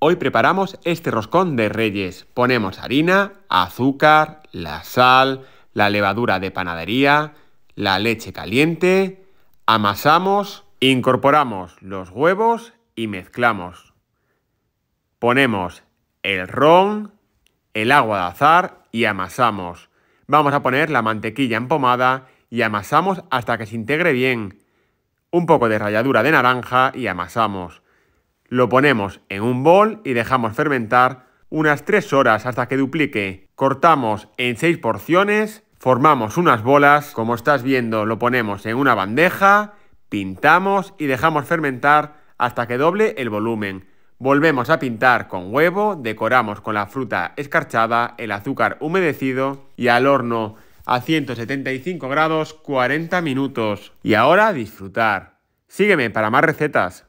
Hoy preparamos este roscón de reyes. Ponemos harina, azúcar, la sal, la levadura de panadería, la leche caliente, amasamos, incorporamos los huevos y mezclamos. Ponemos el ron, el agua de azar y amasamos. Vamos a poner la mantequilla empomada pomada y amasamos hasta que se integre bien. Un poco de ralladura de naranja y amasamos. Lo ponemos en un bol y dejamos fermentar unas 3 horas hasta que duplique. Cortamos en 6 porciones, formamos unas bolas, como estás viendo lo ponemos en una bandeja, pintamos y dejamos fermentar hasta que doble el volumen. Volvemos a pintar con huevo, decoramos con la fruta escarchada, el azúcar humedecido y al horno a 175 grados 40 minutos. Y ahora disfrutar. Sígueme para más recetas.